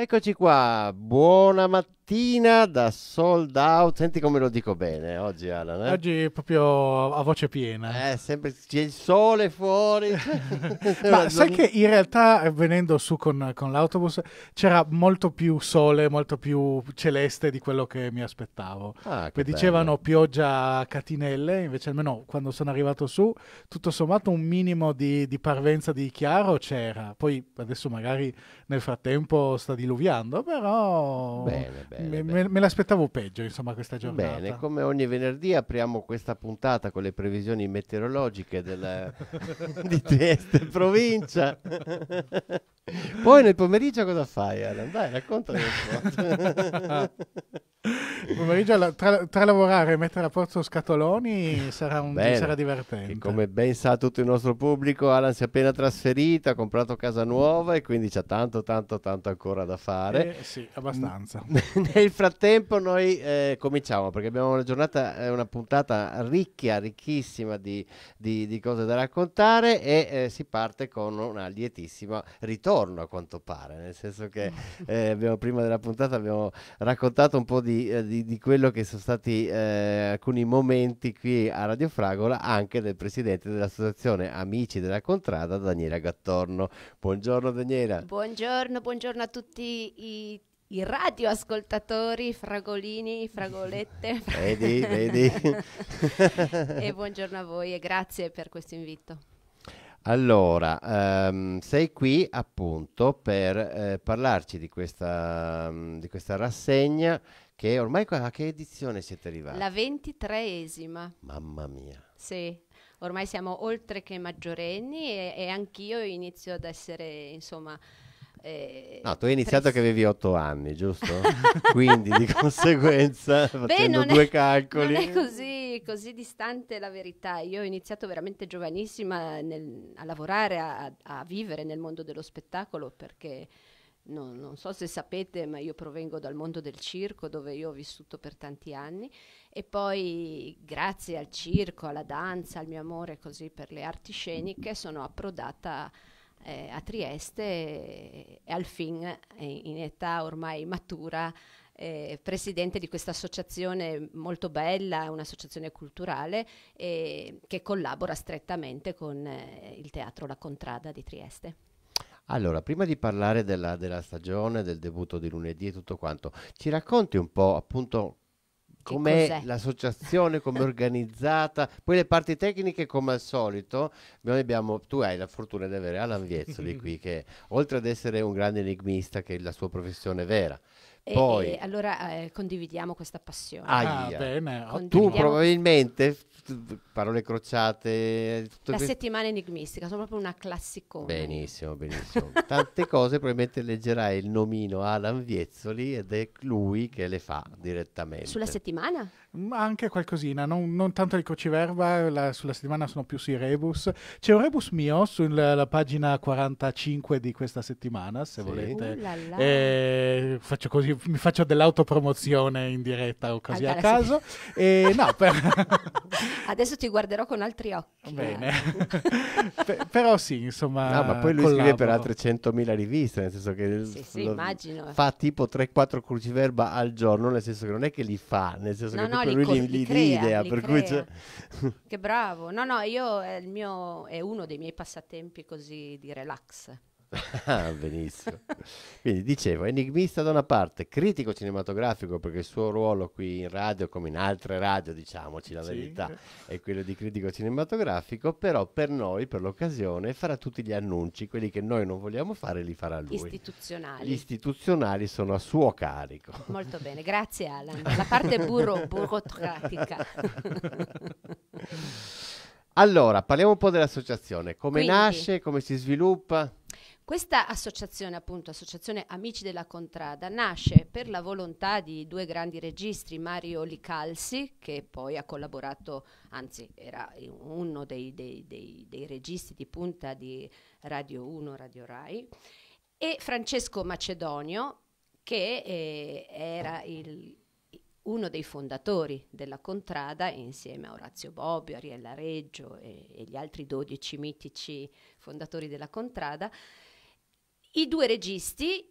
Eccoci qua, buona mattina mattina da sold out. Senti come lo dico bene oggi, Alan. Eh? Oggi proprio a voce piena. Eh, sempre c'è il sole fuori. Ma sai che in realtà venendo su con, con, l'autobus c'era molto più sole, molto più celeste di quello che mi aspettavo. Ah, che dicevano pioggia a catinelle, invece almeno quando sono arrivato su, tutto sommato un minimo di, di parvenza di chiaro c'era. Poi adesso magari nel frattempo sta diluviando, però bene, bene bene, me, me, l'aspettavo peggio, insomma, questa giornata. Bene, come ogni venerdì apriamo questa puntata con le previsioni meteorologiche della, di Trieste, provincia. Poi nel pomeriggio cosa fai, Alan? Dai, raccontami un po'. pomeriggio tra, tra, lavorare e mettere a posto scatoloni sarà, un, Bene, sarà divertente. come ben sa tutto il nostro pubblico, Alan si è appena trasferito, ha comprato casa nuova e quindi c'è tanto, tanto, tanto ancora da fare. Eh, sì, abbastanza. Nel frattempo noi eh, cominciamo perché abbiamo una giornata, eh, una puntata ricca, ricchissima di, di, di cose da raccontare e eh, si parte con una lietissima ritorno a quanto pare, nel senso che eh, abbiamo, prima della puntata abbiamo raccontato un po' di, eh, di quello che sono stati eh, alcuni momenti qui a Radio Fragola anche del presidente dell'associazione Amici della Contrada, Daniela Gattorno. Buongiorno Daniela. Buongiorno, buongiorno a tutti i i radioascoltatori, fragolini, fragolette. vedi, vedi. e buongiorno a voi e grazie per questo invito. Allora, um, sei qui appunto per eh, parlarci di questa, um, di questa rassegna che ormai a che edizione siete arrivati? La ventitreesima. Mamma mia. Sì, ormai siamo oltre che maggiorenni e, e anch'io inizio ad essere, insomma, eh, no, tu hai iniziato presto. che avevi otto anni, giusto? Quindi di conseguenza, facendo Beh, due è, calcoli... Non è così, così, distante la verità. Io ho iniziato veramente giovanissima nel, a lavorare, a, a, vivere nel mondo dello spettacolo perché... No, non so se sapete, ma io provengo dal mondo del circo dove io ho vissuto per tanti anni e poi grazie al circo, alla danza, al mio amore così per le arti sceniche sono approdata a eh, a Trieste e, Alfin, eh, in età ormai matura eh, presidente di questa associazione molto bella, un'associazione culturale eh, che collabora strettamente con eh, il teatro La Contrada di Trieste. Allora, prima di parlare della, della stagione, del debutto di lunedì e tutto quanto, ci racconti un po' appunto com'è l'associazione, come è organizzata, poi le parti tecniche come al solito, noi abbiamo, tu hai la fortuna di avere Alan Viezzoli qui che oltre ad essere un grande enigmista che è la sua professione vera, poi. E, allora eh, condividiamo questa passione. ah, bene, tu probabilmente, parole crociate... Tutto La questo... settimana enigmistica, sono proprio una classicona. Benissimo, benissimo. Tante cose probabilmente leggerai il nomino Alan Viezzoli ed è lui che le fa direttamente. Sulla settimana? ma anche qualcosina, non, non tanto di Cociverba, la, sulla settimana sono più sui rebus. C'è un rebus mio sulla pagina 45 di questa settimana, se sì. volete. Uh, là, là. E, eh, faccio così, mi faccio dell'autopromozione in diretta o così allora, a caso. Sì. E, no, per... Adesso ti guarderò con altri occhi. Bene. P- però sì, insomma... No, ma poi lui collaboro. scrive per altre 100.000 riviste, nel senso che... Sì, sì, immagino. Fa tipo 3-4 cruciverba al giorno, nel senso che non è che li fa, nel senso no, che... No, no, li, lui li, li, crea, idea, li per crea. Che bravo. No, no, io è, eh, mio, è uno dei miei passatempi così di relax. Ah, benissimo. Quindi dicevo, enigmista da una parte, critico cinematografico perché il suo ruolo qui in radio, come in altre radio, diciamoci la sì. verità, è quello di critico cinematografico, però per noi, per l'occasione, farà tutti gli annunci, quelli che noi non vogliamo fare li farà lui. Istituzionali. Gli istituzionali sono a suo carico. Molto bene, grazie Alan. La parte buro- burocratica. allora, parliamo un po' dell'associazione, come Quindi. nasce, come si sviluppa? Questa associazione, appunto, Associazione Amici della Contrada, nasce per la volontà di due grandi registi, Mario Licalsi, che poi ha collaborato, anzi era uno dei, dei, dei, dei registi di punta di Radio 1, Radio Rai, e Francesco Macedonio, che eh, era il, uno dei fondatori della Contrada insieme a Orazio Bobbio, Ariella Reggio e, e gli altri dodici mitici fondatori della Contrada i due registi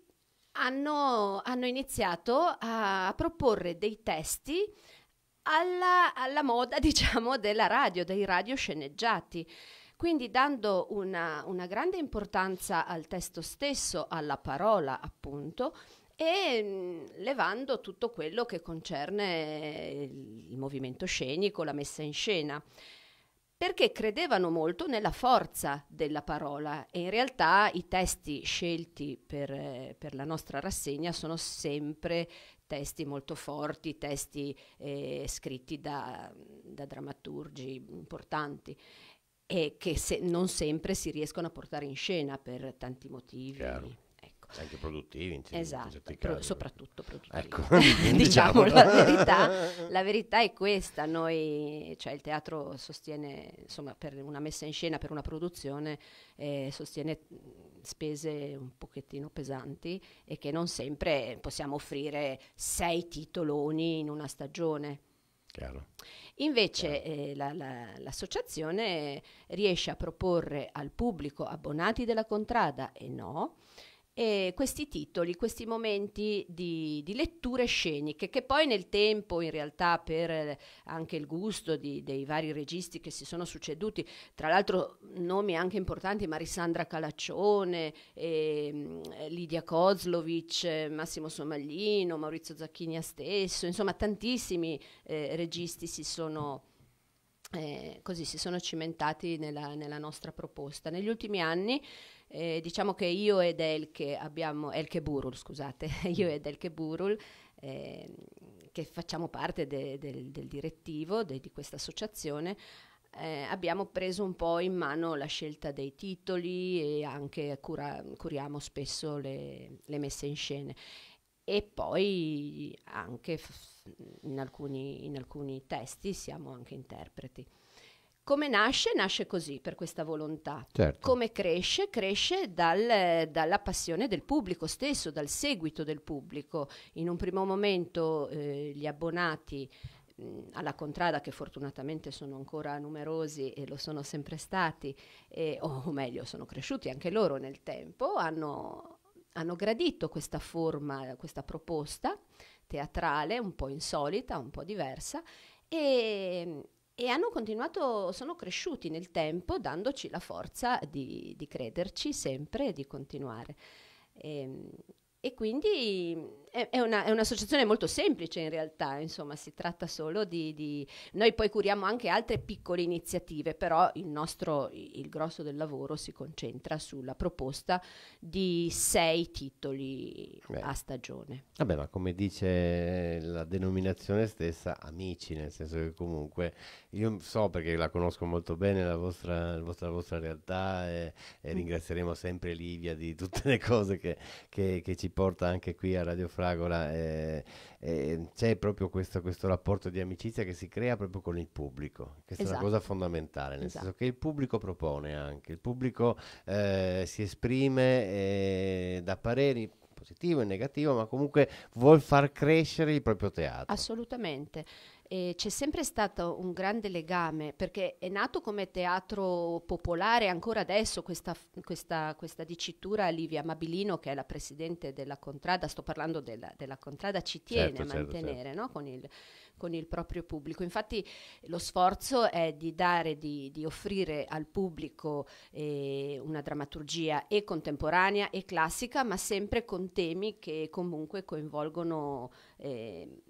hanno, hanno iniziato a, proporre dei testi alla, alla, moda, diciamo, della radio, dei radiosceneggiati. Quindi dando una, una grande importanza al testo stesso, alla parola appunto, e mm, levando tutto quello che concerne il movimento scenico, la messa in scena perché credevano molto nella forza della parola e in realtà i testi scelti per, eh, per la nostra rassegna sono sempre testi molto forti, testi eh, scritti da, da, drammaturgi importanti e che se non sempre si riescono a portare in scena per tanti motivi. Chiaro. Anche produttivi, insieme, esatto, in pro- soprattutto produttivi. Ecco, diciamo la verità, la verità è questa, noi, cioè il teatro sostiene, insomma, per una messa in scena, per una produzione, eh, sostiene spese un pochettino pesanti e che non sempre possiamo offrire sei titoloni in una stagione. Chiaro. Invece eh, la, la, l'associazione riesce a proporre al pubblico abbonati della contrada e no, e questi titoli, questi momenti di, di letture sceniche, che poi nel tempo, in realtà, per eh, anche il gusto di, dei vari registi che si sono succeduti, tra l'altro nomi anche importanti, Marisandra Calaccione, eh, Lidia Kozlovic, eh, Massimo Somaglino, Maurizio Zacchinia stesso, insomma tantissimi eh, registi si sono... Eh, così si sono cimentati nella, nella nostra proposta. Negli ultimi anni eh, diciamo che io ed Elke abbiamo, Elke Burul, scusate, io mm. ed Elke Burul, eh, che facciamo parte de, de, del direttivo de, di questa associazione, eh, abbiamo preso un po' in mano la scelta dei titoli e anche cura, curiamo spesso le, le, messe in scene. E poi anche in alcuni, in alcuni testi siamo anche interpreti. Come nasce? Nasce così, per questa volontà. Certo. Come cresce? Cresce dal, dalla passione del pubblico stesso, dal seguito del pubblico. In un primo momento eh, gli abbonati alla Contrada, che fortunatamente sono ancora numerosi e lo sono sempre stati, e, o meglio, sono cresciuti anche loro nel tempo, hanno, hanno, gradito questa forma, questa proposta teatrale un po' insolita, un po' diversa. E, e hanno continuato, sono cresciuti nel tempo dandoci la forza di, di crederci sempre e di continuare. E, ehm, e quindi è, una, è, un'associazione molto semplice in realtà, insomma, si tratta solo di, di, Noi poi curiamo anche altre piccole iniziative, però il nostro, il grosso del lavoro si concentra sulla proposta di sei titoli Beh. a stagione. Vabbè, ma come dice la denominazione stessa, amici, nel senso che comunque io so perché la conosco molto bene la vostra, la vostra, la vostra realtà e, e, mm. ringrazieremo sempre Livia di tutte le cose che, che, che ci porta anche qui a Radio Francia fragola, eh, eh, c'è proprio questo, questo, rapporto di amicizia che si crea proprio con il pubblico, che esatto. è una cosa fondamentale, nel esatto. senso che il pubblico propone anche, il pubblico eh, si esprime eh, da pareri positivo e negativo, ma comunque vuol far crescere il proprio teatro. Assolutamente eh, c'è sempre stato un grande legame perché è nato come teatro popolare ancora adesso questa, questa, questa dicitura Livia Mabilino che è la presidente della Contrada, sto parlando della, della Contrada, ci certo, tiene certo, a mantenere certo, certo. No? Con, il, con, il, proprio pubblico. Infatti lo sforzo è di dare, di, di offrire al pubblico eh, una drammaturgia e contemporanea e classica ma sempre con temi che comunque coinvolgono... Eh,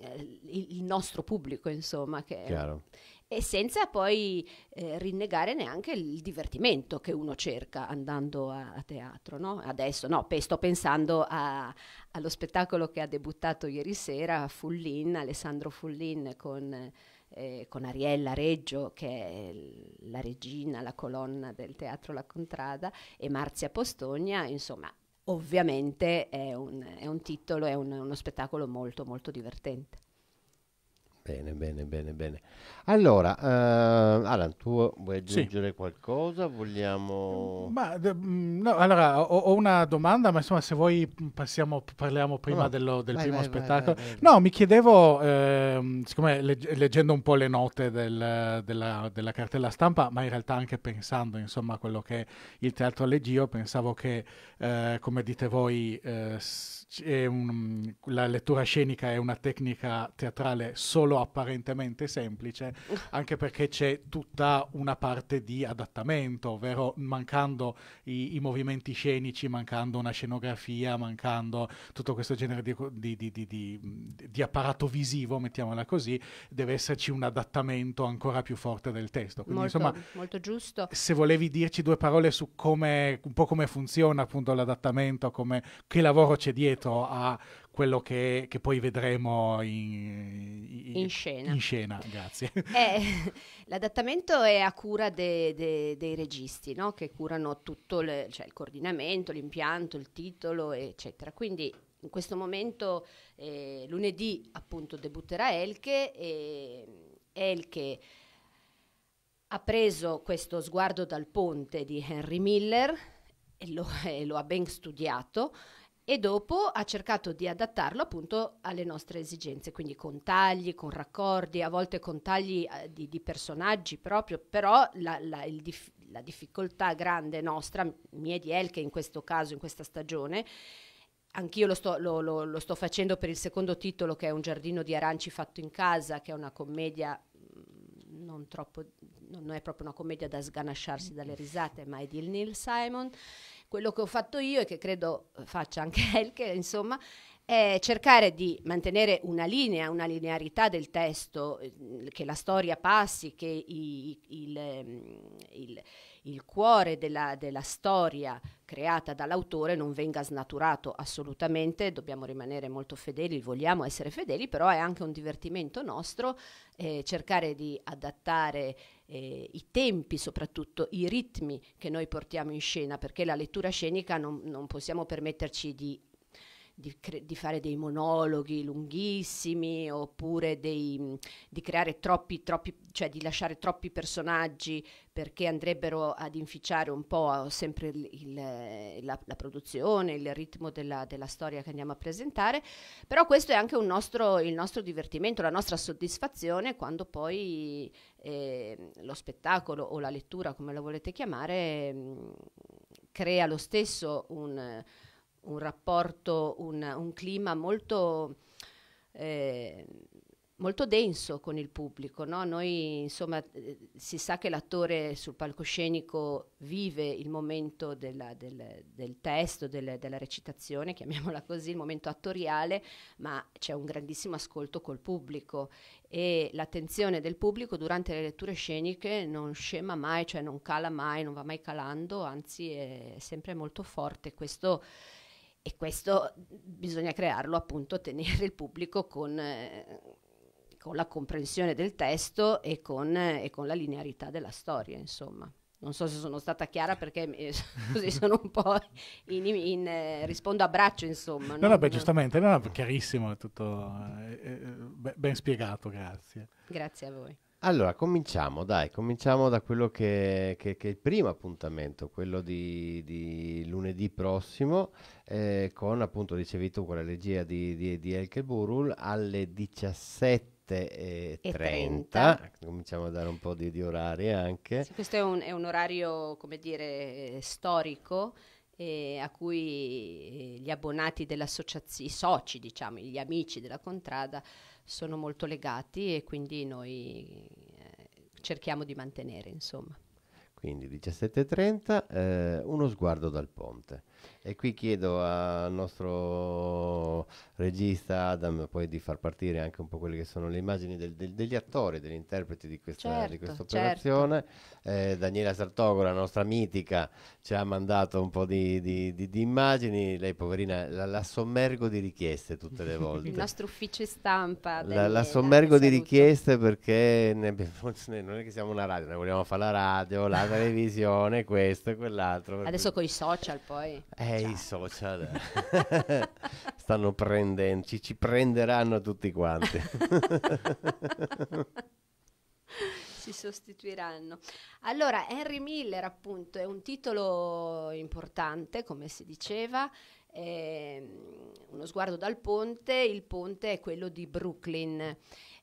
eh, il nostro pubblico, insomma. Che, e senza poi eh, rinnegare neanche il divertimento che uno cerca andando a, a teatro. No? Adesso no, pe- sto pensando a, allo spettacolo che ha debuttato ieri sera Fullin, Alessandro Fullin con, eh, con Ariella Reggio, che è la regina, la colonna del Teatro La Contrada, e Marzia Postogna, insomma Ovviamente è un, è un titolo, è un, uno spettacolo molto molto divertente. Bene, bene, bene, bene. Allora, uh, Alan, tu vuoi aggiungere sì. qualcosa? Vogliamo... Ma, d- mm, no, allora, ho, ho, una domanda, ma insomma, se vuoi mm, passiamo, parliamo prima no. dello, del vai, primo vai, spettacolo. Vai, no, mi chiedevo, eh, siccome legge, leggendo un po' le note del, della, della, cartella stampa, ma in realtà anche pensando, insomma, a quello che è il teatro Leggio, pensavo che, eh, come dite voi... Eh, un, mm, la lettura scenica è una tecnica teatrale solo apparentemente semplice, anche perché c'è tutta una parte di adattamento, ovvero mancando i, i movimenti scenici, mancando una scenografia, mancando tutto questo genere di, di, di, mm, di, apparato visivo, mettiamola così, deve esserci un adattamento ancora più forte del testo. Quindi, molto, insomma, molto giusto. Se volevi dirci due parole su come, un po' come funziona appunto l'adattamento, come, che lavoro c'è dietro dietro a quello che, che poi vedremo in, in, in, scena. in scena. grazie. Eh, l'adattamento è a cura de, de, dei registi, no? che curano tutto le, cioè il coordinamento, l'impianto, il titolo, eccetera. Quindi in questo momento eh, lunedì appunto debutterà Elke e Elke ha preso questo sguardo dal ponte di Henry Miller e lo, e lo ha ben studiato e dopo ha cercato di adattarlo appunto alle nostre esigenze, quindi con tagli, con raccordi, a volte con tagli eh, di, di, personaggi proprio, però la, la, dif- la difficoltà grande nostra, mia e di Elke in questo caso, in questa stagione, Anch'io lo sto, lo, lo, lo sto, facendo per il secondo titolo che è Un giardino di aranci fatto in casa, che è una commedia mm, non troppo, non è proprio una commedia da sganasciarsi dalle risate, ma è di Neil Simon. Quello che ho fatto io e che credo faccia anche Elke, insomma, è cercare di mantenere una linea, una linearità del testo, eh, che la storia passi, che i, il, ehm, il il cuore della, della storia creata dall'autore non venga snaturato assolutamente, dobbiamo rimanere molto fedeli, vogliamo essere fedeli, però è anche un divertimento nostro eh, cercare di adattare eh, i tempi, soprattutto i ritmi che noi portiamo in scena, perché la lettura scenica non, non possiamo permetterci di di, cre- di fare dei monologhi lunghissimi oppure dei, di creare troppi, troppi, cioè di lasciare troppi personaggi perché andrebbero ad inficiare un po' sempre il, il, la, la, produzione, il ritmo della, della, storia che andiamo a presentare, però questo è anche nostro, il nostro divertimento, la nostra soddisfazione quando poi eh, lo spettacolo o la lettura, come lo volete chiamare, mh, ehm, crea lo stesso un un rapporto, un, un clima molto, eh, molto, denso con il pubblico. No? Noi, insomma, si sa che l'attore sul palcoscenico vive il momento della, del, del, testo, del, della recitazione, chiamiamola così, il momento attoriale, ma c'è un grandissimo ascolto col pubblico e l'attenzione del pubblico durante le letture sceniche non scema mai, cioè non cala mai, non va mai calando, anzi è sempre molto forte. Questo e questo bisogna crearlo appunto, tenere il pubblico con, eh, con la comprensione del testo e con, eh, e con la linearità della storia, insomma. Non so se sono stata chiara perché così sono un po' in, in, in eh, rispondo a braccio, insomma. No, no, no beh, giustamente, no, chiarissimo, è tutto eh, eh, eh ben spiegato, grazie. Grazie a voi. Allora, cominciamo, dai, cominciamo da quello che, che- che è il primo appuntamento, quello di, di lunedì prossimo, eh, con appunto, dicevi tu, con la regia di, di, di Elke Burul alle 17.30. Cominciamo a dare un po' di, di orari anche. Sì, questo è un, è un orario, come dire, storico eh, a cui eh, gli abbonati dell'associazione, i soci, diciamo, gli amici della Contrada sono molto legati e quindi noi eh, cerchiamo di mantenere, insomma. Quindi 17.30, eh, uno sguardo dal ponte. E qui chiedo al nostro regista Adam poi di far partire anche un po' quelle che sono le immagini del, del, degli attori, degli interpreti di questa, certo, di questa certo. operazione. Certo. Eh, Daniela Sartogo, la nostra mitica, ci ha mandato un po' di, di, di immagini. Lei, poverina, la, la, sommergo di richieste tutte le volte. Il nostro ufficio stampa. la, la, sommergo di richieste perché ne, non è che siamo una radio, noi vogliamo fare la radio, la televisione, questo e quell'altro. Adesso con i social poi. Eh, i social stanno prendendoci, ci, prenderanno tutti quanti. ci sostituiranno. Allora, Henry Miller, appunto, è un titolo importante, come si diceva. Ehm, uno sguardo dal ponte, il ponte è quello di Brooklyn.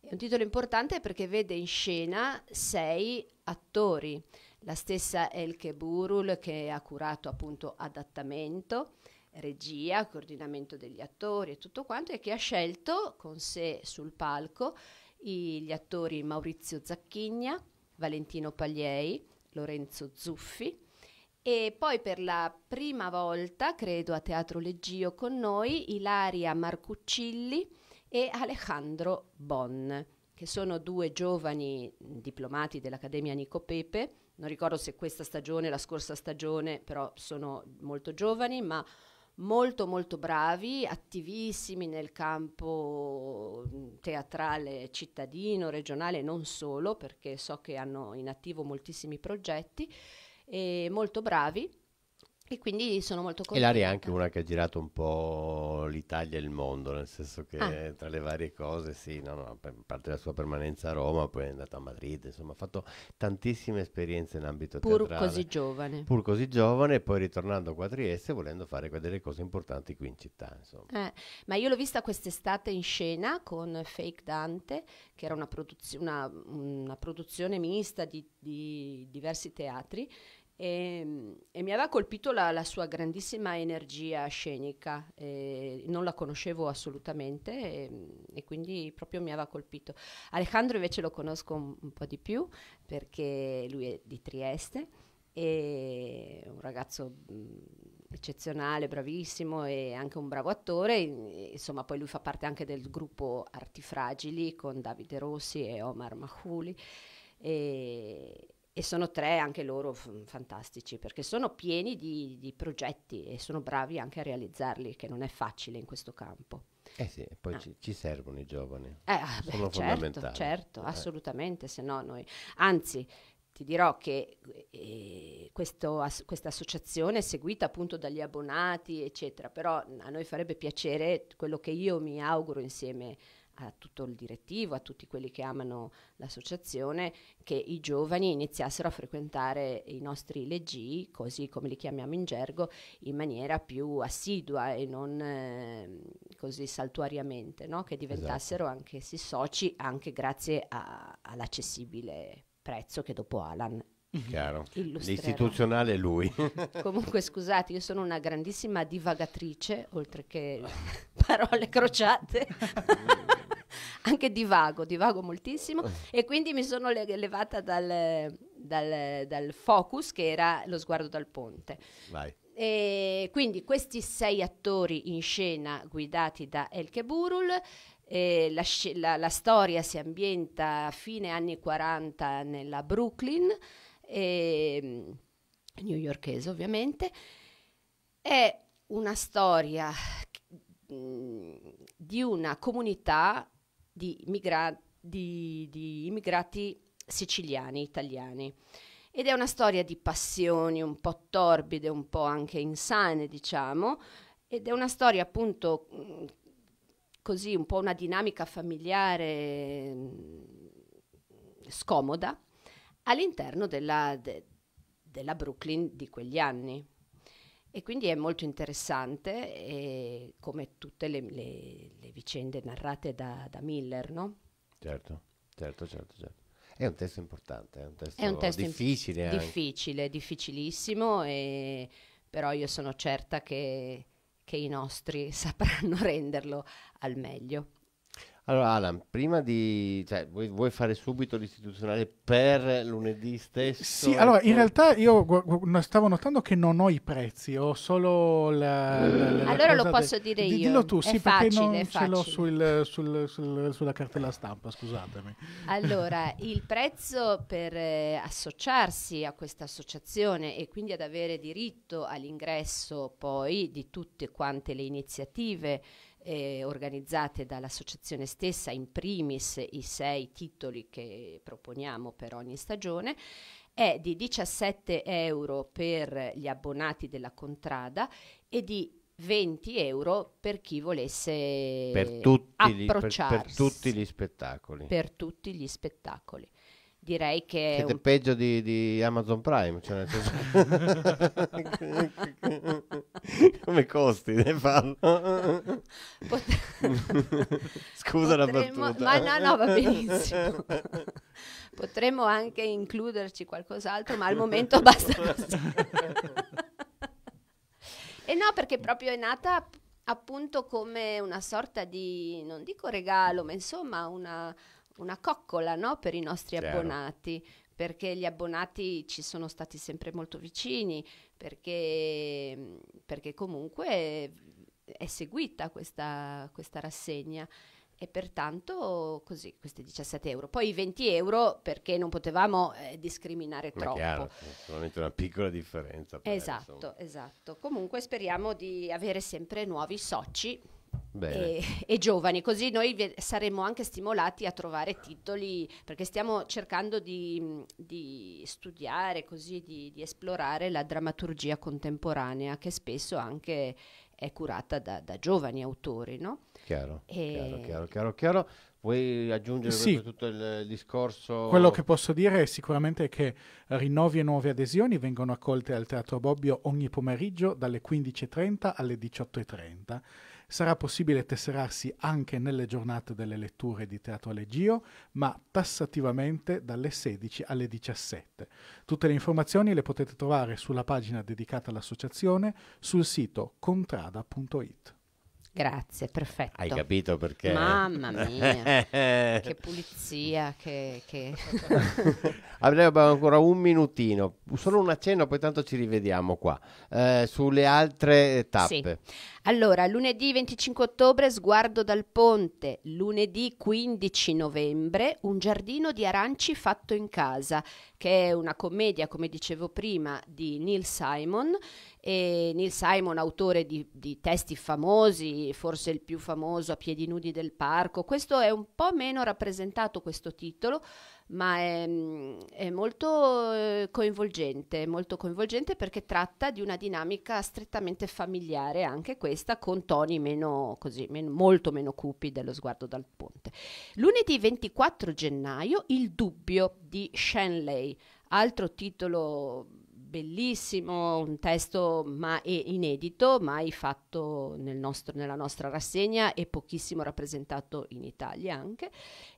È un titolo importante perché vede in scena sei attori la stessa Elke Burul che ha curato appunto adattamento, regia, coordinamento degli attori e tutto quanto e che ha scelto con sé sul palco i, gli attori Maurizio Zacchigna, Valentino Pagliei, Lorenzo Zuffi e poi per la prima volta, credo a Teatro Leggio con noi, Ilaria Marcuccilli e Alejandro Bon, che sono due giovani diplomati dell'Accademia Nico Pepe non ricordo se questa stagione, la scorsa stagione, però sono molto giovani, ma molto molto bravi, attivissimi nel campo mm, teatrale cittadino, regionale e non solo, perché so che hanno in attivo moltissimi progetti, e molto bravi e quindi sono molto contenta. E Laria è anche una che ha girato un po' l'Italia e il mondo, nel senso che ah. tra le varie cose, sì, no, no, per parte la sua permanenza a Roma, poi è andata a Madrid, insomma, ha fatto tantissime esperienze in ambito pur teatrale. Pur così giovane. Pur così giovane, poi ritornando qua a Trieste, volendo fare delle cose importanti qui in città, insomma. Eh, ma io l'ho vista quest'estate in scena con Fake Dante, che era una, produzio- una, una produzione mista di, di diversi teatri, e, ehm, e, mi aveva colpito la, la sua grandissima energia scenica, eh, non la conoscevo assolutamente e, ehm, e, quindi proprio mi aveva colpito. Alejandro invece lo conosco un, un po' di più perché lui è di Trieste, è un ragazzo mm, eccezionale, bravissimo e anche un bravo attore, insomma poi lui fa parte anche del gruppo Arti Fragili con Davide Rossi e Omar Mahuli. E, e sono tre anche loro f- fantastici perché sono pieni di, di, progetti e sono bravi anche a realizzarli, che non è facile in questo campo. Eh sì, poi ah. ci, ci, servono i giovani. Eh, ah, sono beh, certo, fondamentali. Certo, certo eh. assolutamente, se no noi... Anzi, ti dirò che eh, questo, as- questa associazione è seguita appunto dagli abbonati, eccetera, però a noi farebbe piacere quello che io mi auguro insieme a a tutto il direttivo, a tutti quelli che amano l'associazione, che i giovani iniziassero a frequentare i nostri leggi, così come li chiamiamo in gergo, in maniera più assidua e non eh, così saltuariamente, no? che diventassero esatto. anch'essi soci anche grazie a, all'accessibile prezzo che dopo Alan Chiaro. L'istituzionale è lui. Comunque, scusate, io sono una grandissima divagatrice, oltre che parole crociate. anche divago, divago moltissimo eh. e quindi mi sono le- levata dal, dal, dal focus che era lo sguardo dal ponte. Vai. E quindi questi sei attori in scena guidati da Elke Burul, la, sc- la, la, storia si ambienta a fine anni 40 nella Brooklyn, e, ehm, yorkese ovviamente. È una storia di una comunità di, migra- di, di immigrati siciliani, italiani. Ed è una storia di passioni un po' torbide, un po' anche insane, diciamo, ed è una storia appunto mh, mm, così, un po' una dinamica familiare mh, mm, scomoda all'interno della, de, della Brooklyn di quegli anni. E quindi è molto interessante, e, eh, come tutte le, le, le, vicende narrate da, da Miller, no? Certo, certo, certo, certo. È un testo importante, è un testo, è un testo difficile. Imp- difficile, difficilissimo, e, però io sono certa che, che i nostri sapranno renderlo al meglio. Allora, Alan, prima di... Cioè, vuoi, vuoi, fare subito l'istituzionale per lunedì stesso? Sì, allora, in realtà io stavo notando che non ho i prezzi, ho solo la... la, la allora lo posso de... dire io. Dillo tu, è sì, facile, perché non ce l'ho sul, sul, sul, sulla cartella stampa, scusatemi. Allora, il prezzo per eh, associarsi a questa associazione e quindi ad avere diritto all'ingresso poi di tutte quante le iniziative eh, organizzate dall'associazione stessa, in primis i sei titoli che proponiamo per ogni stagione, è di 17 euro per gli abbonati della Contrada e di 20 euro per chi volesse per tutti, gli, per, per tutti gli spettacoli. Per tutti gli spettacoli direi che siete un... peggio di, di, Amazon Prime cioè come costi ne fanno Pot... scusa Potremmo... la battuta ma no no va benissimo potremmo anche includerci qualcos'altro ma al momento basta così e no perché proprio è nata appunto come una sorta di non dico regalo ma insomma una una coccola no? per i nostri Chiaro. abbonati, perché gli abbonati ci sono stati sempre molto vicini, perché, perché comunque è, seguita questa, questa rassegna e pertanto così questi 17 euro. Poi i 20 euro perché non potevamo eh, discriminare Ma troppo. Chiaro, solamente una piccola differenza. esatto, insomma. esatto. Comunque speriamo di avere sempre nuovi soci e, e, giovani, così noi saremmo anche stimolati a trovare titoli, perché stiamo cercando di, di studiare, così, di, di, esplorare la drammaturgia contemporanea che spesso anche è curata da, da giovani autori. No? Chiaro, e... chiaro, chiaro, chiaro, chiaro. Vuoi aggiungere sì. tutto il discorso? Quello che posso dire è sicuramente che rinnovi e nuove adesioni vengono accolte al Teatro Bobbio ogni pomeriggio dalle 15.30 alle 18.30 Sarà possibile tesserarsi anche nelle giornate delle letture di Teatro Allegio, ma tassativamente dalle 16 alle 17. Tutte le informazioni le potete trovare sulla pagina dedicata all'associazione sul sito contrada.it. Grazie, perfetto. Hai capito perché? Mamma mia, che pulizia, che... che... Abbiamo ancora un minutino, solo un accenno, poi tanto ci rivediamo qua, eh, sulle altre tappe. Sì. Allora, lunedì 25 ottobre, sguardo dal ponte. Lunedì 15 novembre, un giardino di aranci fatto in casa, che è una commedia, come dicevo prima, di Neil Simon. E Neil Simon, autore di, di testi famosi, forse il più famoso, A piedi nudi del parco. Questo è un po' meno rappresentato, questo titolo, ma è, è molto eh, coinvolgente, molto coinvolgente perché tratta di una dinamica strettamente familiare, anche questa, con toni meno, così, meno, molto meno cupi dello sguardo dal ponte. Lunedì 24 gennaio, Il dubbio di Shanley, altro titolo bellissimo, un testo ma- inedito, mai fatto nel nostro, nella nostra rassegna e pochissimo rappresentato in Italia anche.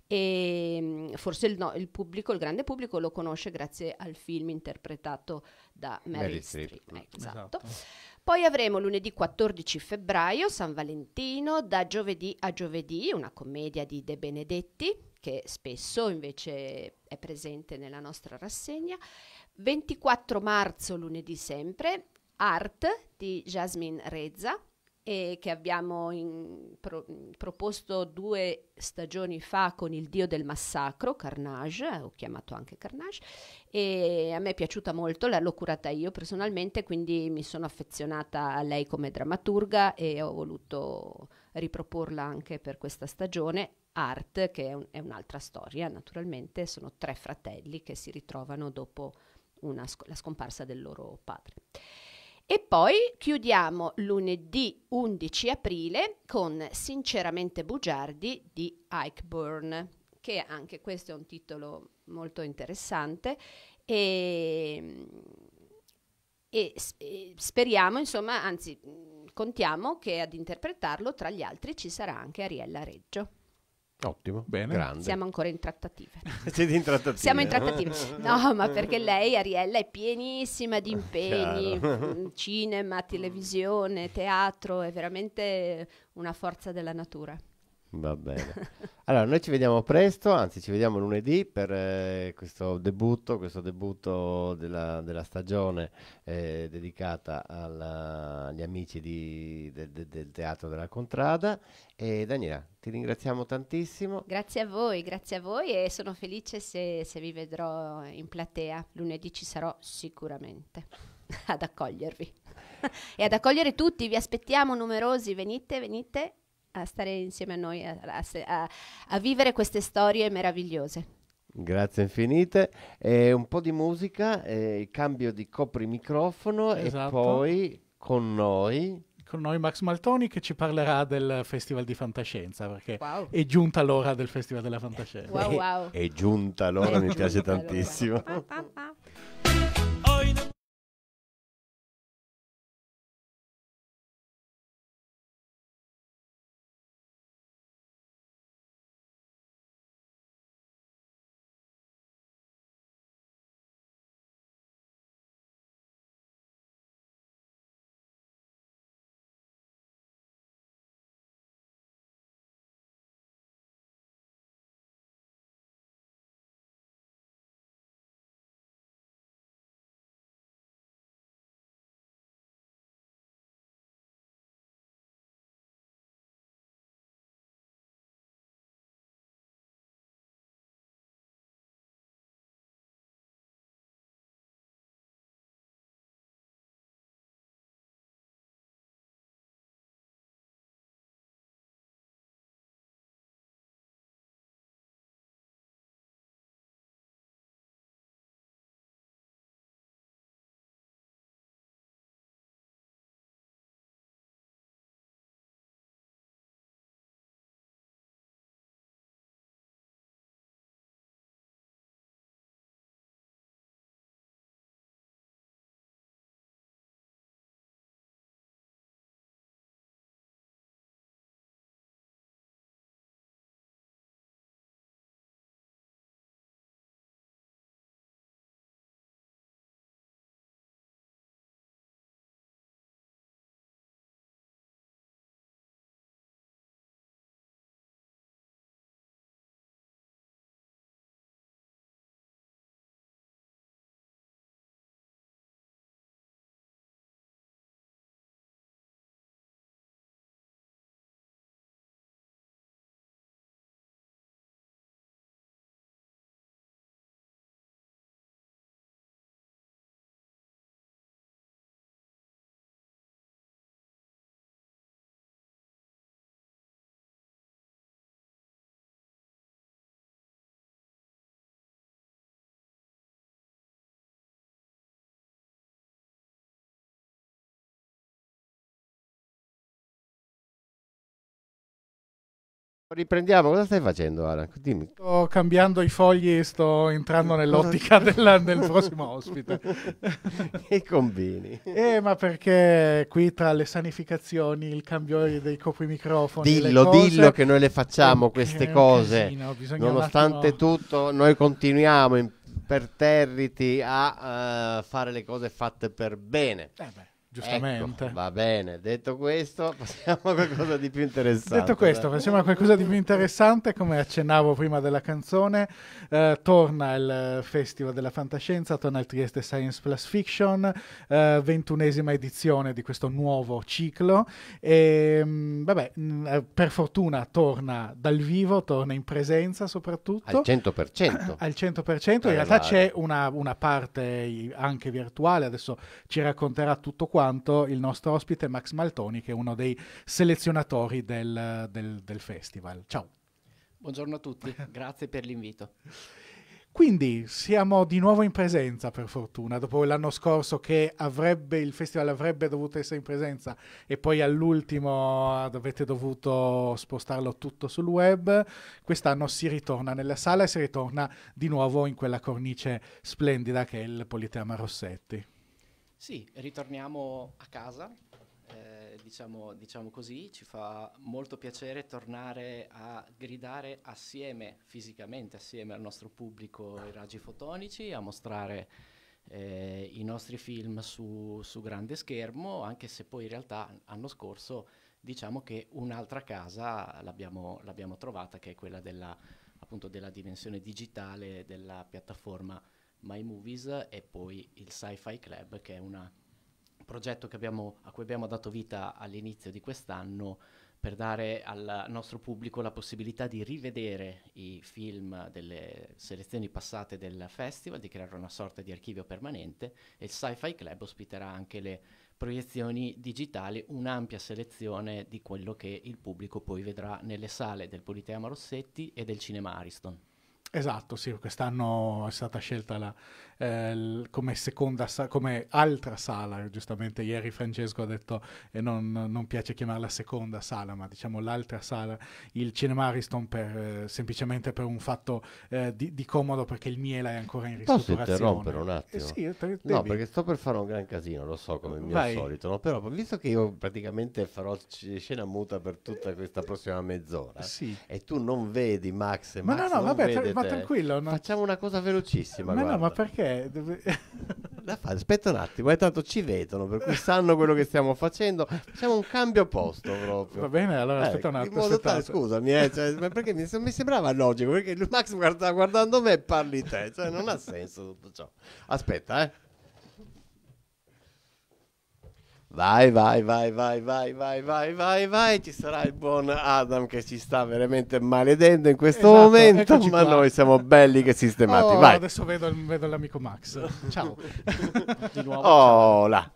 E mm, forse il, no, il, pubblico, il grande pubblico lo conosce grazie al film interpretato da Mary, Mary Streep. Eh, esatto. esatto. Poi avremo lunedì 14 febbraio San Valentino, da giovedì a giovedì, una commedia di De Benedetti che spesso invece è presente nella nostra rassegna 24 marzo, lunedì sempre, Art di Jasmine Rezza, e che abbiamo in, pro, proposto due stagioni fa con il dio del massacro, Carnage, ho chiamato anche Carnage, e a me è piaciuta molto, l'ho curata io personalmente, quindi mi sono affezionata a lei come drammaturga e ho voluto riproporla anche per questa stagione. Art, che è, un, è un'altra storia, naturalmente, sono tre fratelli che si ritrovano dopo sc- la scomparsa del loro padre. E poi chiudiamo lunedì 11 aprile con Sinceramente Bugiardi di Eichborn, che anche questo è un titolo molto interessante ehm, e, e, e speriamo, insomma, anzi contiamo che ad interpretarlo tra gli altri ci sarà anche Ariella Reggio. Ottimo, bene. Grande. Siamo ancora in trattative. Siete in trattative. Siamo in trattative. No, ma perché lei, Ariella, è pienissima di impegni, mm, cinema, televisione, teatro, è veramente una forza della natura. Va bene. Allora, noi ci vediamo presto, anzi ci vediamo lunedì per eh, questo debutto, questo debutto della, della stagione eh, dedicata alla, agli amici di, del, del, del Teatro della Contrada. E Daniela, ti ringraziamo tantissimo. Grazie a voi, grazie a voi e sono felice se, se vi vedrò in platea. Lunedì ci sarò sicuramente ad accogliervi e ad accogliere tutti. Vi aspettiamo numerosi, venite, venite a stare insieme a noi, a, a, a vivere queste storie meravigliose. Grazie infinite. Eh, un po' di musica, eh, cambio di coprimicrofono esatto. e poi con noi. Con noi Max Maltoni che ci parlerà del Festival di Fantascienza perché wow. è giunta l'ora del Festival della Fantascienza. Wow, wow. È, è giunta l'ora, è mi giunta piace l'ora. tantissimo. Pa, pa, pa. Riprendiamo, cosa stai facendo Alan? Dimmi. Sto cambiando i fogli e sto entrando nell'ottica della, del prossimo ospite. E combini? Eh, ma perché qui tra le sanificazioni, il cambio dei coprimicrofoni... Dillo, cose, dillo che noi le facciamo queste cose. Casino, Nonostante attimo... tutto, noi continuiamo imperterriti a uh, fare le cose fatte per bene. Eh beh. Giustamente. Ecco, va bene, detto questo, passiamo a qualcosa di più interessante. Detto questo, passiamo a qualcosa di più interessante, come accennavo prima della canzone, eh, torna il Festival della Fantascienza, torna il Trieste Science Plus Fiction, eh, ventunesima edizione di questo nuovo ciclo e ehm, vabbè, eh, per fortuna torna dal vivo, torna in presenza soprattutto. Al 100%. Al 100%, in realtà c'è una, una parte anche virtuale, adesso ci racconterà tutto qua quanto il nostro ospite Max Maltoni, che è uno dei selezionatori del, del, del festival. Ciao. Buongiorno a tutti, grazie per l'invito. Quindi siamo di nuovo in presenza, per fortuna, dopo l'anno scorso che avrebbe, il festival avrebbe dovuto essere in presenza e poi all'ultimo avete dovuto spostarlo tutto sul web, quest'anno si ritorna nella sala e si ritorna di nuovo in quella cornice splendida che è il Politeama Rossetti. Sì, ritorniamo a casa, eh, diciamo, diciamo, così, ci fa molto piacere tornare a gridare assieme, fisicamente assieme al nostro pubblico i raggi fotonici, a mostrare eh, i nostri film su, su, grande schermo, anche se poi in realtà l'anno scorso diciamo che un'altra casa l'abbiamo, l'abbiamo trovata, che è quella della, appunto, della dimensione digitale della piattaforma My Movies e poi il Sci-Fi Club, che è un progetto abbiamo, a cui abbiamo dato vita all'inizio di quest'anno per dare al nostro pubblico la possibilità di rivedere i film delle selezioni passate del festival, di creare una sorta di archivio permanente e il Sci-Fi Club ospiterà anche le proiezioni digitali, un'ampia selezione di quello che il pubblico poi vedrà nelle sale del Politeama Rossetti e del Cinema Ariston. Esatto, sì, quest'anno è stata scelta la, eh, come seconda, come altra sala, giustamente ieri Francesco ha detto e non, non, piace chiamarla seconda sala, ma diciamo l'altra sala, il cinema Ariston per, eh, semplicemente per un fatto eh, di, di, comodo perché il Miela è ancora in ristrutturazione. Posso interrompere un attimo? Eh, sì, eh, te, no, perché sto per fare un gran casino, lo so come il mio Vai. solito, no? però visto che io praticamente farò c- scena muta per tutta questa prossima mezz'ora sì. e tu non vedi Max e ma no, no, non vabbè, vede Ah, tranquillo. No. Facciamo una cosa velocissima. Ma guarda. no, ma perché? aspetta un attimo, eh, tanto ci vedono, per cui sanno quello che stiamo facendo. Facciamo un cambio posto proprio. Va bene, allora eh, aspetta un attimo. In tale, scusami, eh, cioè, perché mi, mi, sembrava logico, perché Max guarda, guardando me parli te, cioè non ha senso tutto ciò. Aspetta, eh. Vai, vai, vai, vai, vai, vai, vai, vai, vai, ci sarà il buon Adam che ci sta veramente maledendo in questo esatto, momento, ma qua. noi siamo belli che sistemati. Oh, vai. Adesso vedo, vedo, l'amico Max. Ciao. Di nuovo. Oh, là.